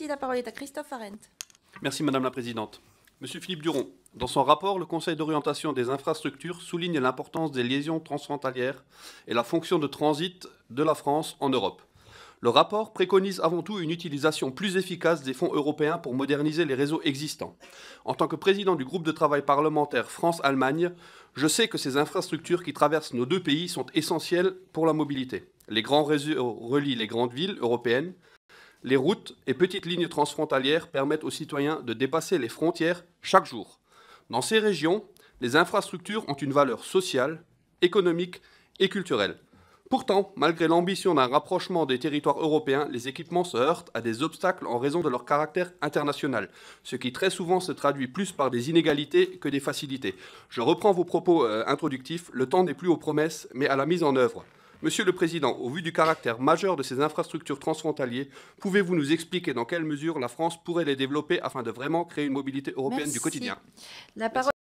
Merci. La parole est à Christophe Arendt. Merci, Madame la Présidente. Monsieur Philippe Duron, dans son rapport, le Conseil d'orientation des infrastructures souligne l'importance des liaisons transfrontalières et la fonction de transit de la France en Europe. Le rapport préconise avant tout une utilisation plus efficace des fonds européens pour moderniser les réseaux existants. En tant que président du groupe de travail parlementaire France-Allemagne, je sais que ces infrastructures qui traversent nos deux pays sont essentielles pour la mobilité. Les grands réseaux relient les grandes villes européennes, les routes et petites lignes transfrontalières permettent aux citoyens de dépasser les frontières chaque jour. Dans ces régions, les infrastructures ont une valeur sociale, économique et culturelle. Pourtant, malgré l'ambition d'un rapprochement des territoires européens, les équipements se heurtent à des obstacles en raison de leur caractère international, ce qui très souvent se traduit plus par des inégalités que des facilités. Je reprends vos propos euh, introductifs, le temps n'est plus aux promesses, mais à la mise en œuvre. Monsieur le Président, au vu du caractère majeur de ces infrastructures transfrontalières, pouvez-vous nous expliquer dans quelle mesure la France pourrait les développer afin de vraiment créer une mobilité européenne du quotidien